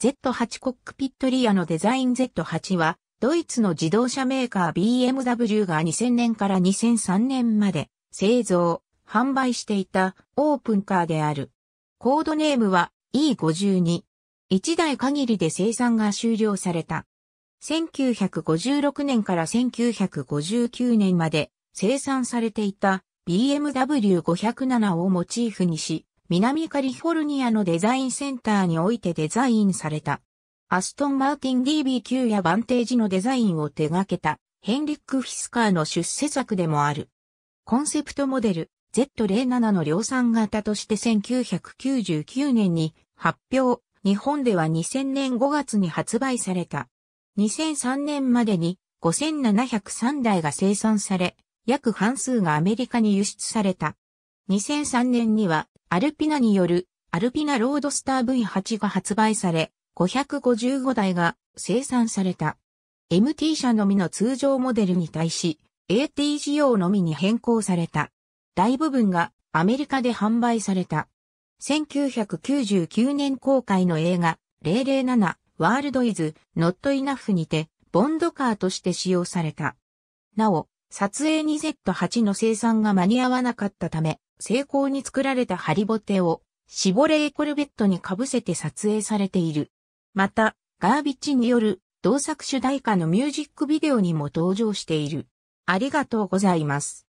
Z8 コックピットリアのデザイン Z8 は、ドイツの自動車メーカー BMW が2000年から2003年まで製造、販売していたオープンカーである。コードネームは E52。1台限りで生産が終了された。1956年から1959年まで生産されていた BMW507 をモチーフにし、南カリフォルニアのデザインセンターにおいてデザインされた。アストン・マーティン DB9 やバンテージのデザインを手掛けたヘンリック・フィスカーの出世作でもある。コンセプトモデル Z07 の量産型として1999年に発表、日本では2000年5月に発売された。2003年までに5703台が生産され、約半数がアメリカに輸出された。2003年にはアルピナによるアルピナロードスター V8 が発売され、555台が生産された。MT 車のみの通常モデルに対し、AT 仕様のみに変更された。大部分がアメリカで販売された。1999年公開の映画、007ワールドイズ・ノット・イナフにて、ボンドカーとして使用された。なお、撮影に Z8 の生産が間に合わなかったため、精巧に作られたハリボテをシボレーコルベットに被せて撮影されている。また、ガービッチによる同作主題歌のミュージックビデオにも登場している。ありがとうございます。